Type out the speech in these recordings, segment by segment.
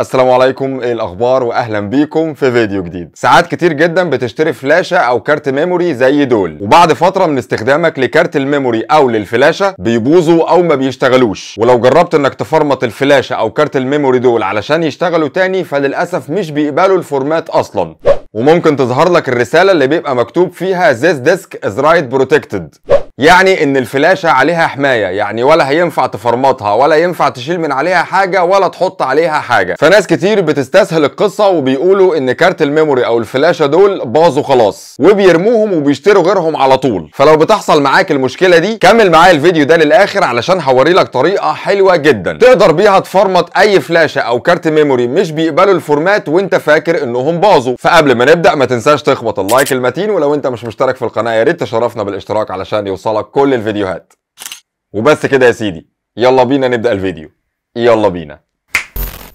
السلام عليكم ايه الاخبار واهلا بيكم في فيديو جديد ساعات كتير جدا بتشتري فلاشة او كارت ميموري زي دول وبعد فترة من استخدامك لكارت الميموري او للفلاشة بيبوظوا او ما بيشتغلوش ولو جربت انك تفرمط الفلاشة او كارت الميموري دول علشان يشتغلوا تاني فللاسف مش بيقبلوا الفورمات اصلا وممكن تظهر لك الرسالة اللي بيبقى مكتوب فيها this disk is right protected يعني ان الفلاشه عليها حمايه يعني ولا هينفع تفرمطها ولا ينفع تشيل من عليها حاجه ولا تحط عليها حاجه فناس كتير بتستسهل القصه وبيقولوا ان كارت الميموري او الفلاشه دول باظوا خلاص وبيرموهم وبيشتروا غيرهم على طول فلو بتحصل معاك المشكله دي كمل معايا الفيديو ده للاخر علشان هوري لك طريقه حلوه جدا تقدر بيها تفرمط اي فلاشه او كارت ميموري مش بيقبلوا الفورمات وانت فاكر انهم باظوا فقبل ما نبدا ما تنساش تخبط اللايك المتين ولو انت مش مشترك في القناه يا ريت تشرفنا بالاشتراك علشان يوصل هيوصلك كل الفيديوهات وبس كده يا سيدي يلا بينا نبدأ الفيديو يلا بينا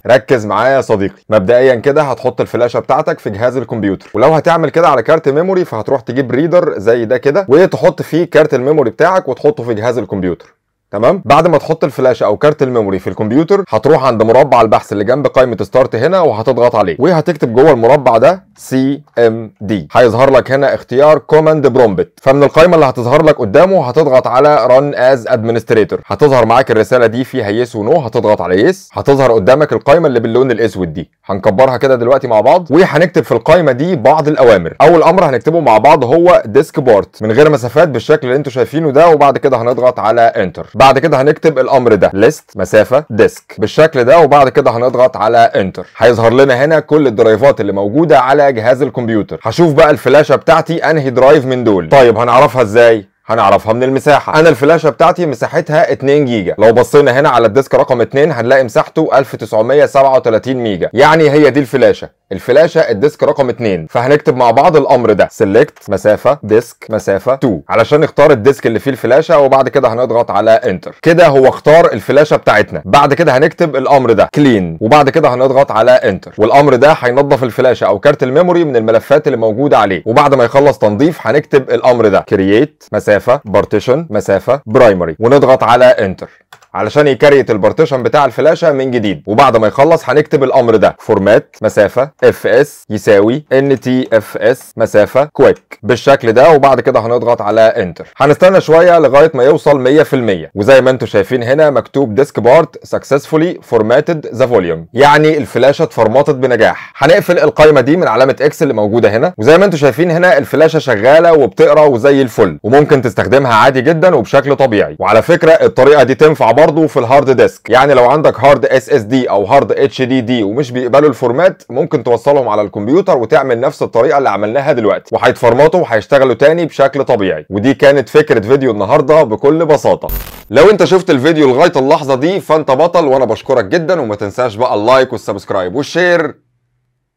ركز معايا يا صديقي مبدئيا كده هتحط الفلاشه بتاعتك في جهاز الكمبيوتر ولو هتعمل كده على كارت ميموري فهتروح تجيب ريدر زي ده كده وتحط فيه كارت الميموري بتاعك وتحطه في جهاز الكمبيوتر تمام بعد ما تحط الفلاشه او كارت الميموري في الكمبيوتر هتروح عند مربع البحث اللي جنب قائمه ستارت هنا وهتضغط عليه وهتكتب جوه المربع ده سي ام دي هيظهر لك هنا اختيار كوماند برومبت فمن القائمه اللي هتظهر لك قدامه هتضغط على رن از ادمنستريتور هتظهر معاك الرساله دي فيها يس ونو هتضغط على يس هتظهر قدامك القائمه اللي باللون الاسود دي هنكبرها كده دلوقتي مع بعض وهنكتب في القائمه دي بعض الاوامر اول امر هنكتبه مع بعض هو ديسك بارت من غير مسافات بالشكل اللي انتم شايفينه ده وبعد كده هنضغط على انتر بعد كده هنكتب الامر ده ليست مسافه ديسك بالشكل ده وبعد كده هنضغط على انتر هيظهر لنا هنا كل الدرايفات اللي موجوده على جهاز الكمبيوتر هشوف بقى الفلاشه بتاعتي انهي درايف من دول طيب هنعرفها ازاي هنعرفها من المساحة أنا الفلاشة بتاعتي مساحتها 2 جيجا لو بصينا هنا على الديسك رقم 2 هنلاقي مساحته 1937 ميجا يعني هي دي الفلاشة الفلاشه الديسك رقم 2 فهنكتب مع بعض الامر ده سيلكت مسافه ديسك مسافه 2 علشان نختار الديسك اللي فيه الفلاشه وبعد كده هنضغط على انتر كده هو اختار الفلاشه بتاعتنا بعد كده هنكتب الامر ده كلين وبعد كده هنضغط على انتر والامر ده هينظف الفلاشه او كارت الميموري من الملفات اللي موجوده عليه وبعد ما يخلص تنظيف هنكتب الامر ده كرييت مسافه بارتيشن مسافه برايمري ونضغط على انتر علشان يكريت البارتيشن بتاع الفلاشه من جديد وبعد ما يخلص هنكتب الامر ده فورمات مسافه اف اس يساوي ان تي اف اس مسافه كويك بالشكل ده وبعد كده هنضغط على انتر هنستنى شويه لغايه ما يوصل 100% وزي ما انتم شايفين هنا مكتوب ديسك بارت سكسسفولي فورماتد ذا فوليوم يعني الفلاشه اتفرمطت بنجاح هنقفل القائمه دي من علامه اكس اللي موجوده هنا وزي ما انتم شايفين هنا الفلاشه شغاله وبتقرا وزي الفل وممكن تستخدمها عادي جدا وبشكل طبيعي وعلى فكره الطريقه دي تنفع بتنفع برضه في الهارد ديسك يعني لو عندك هارد اس اس دي او هارد اتش دي دي ومش بيقبلوا الفورمات ممكن توصلهم على الكمبيوتر وتعمل نفس الطريقه اللي عملناها دلوقتي وهيتفرمطوا وهيشتغلوا تاني بشكل طبيعي ودي كانت فكره فيديو النهارده بكل بساطه لو انت شفت الفيديو لغايه اللحظه دي فانت بطل وانا بشكرك جدا وما تنساش بقى اللايك والسبسكرايب والشير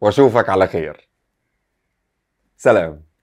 واشوفك على خير سلام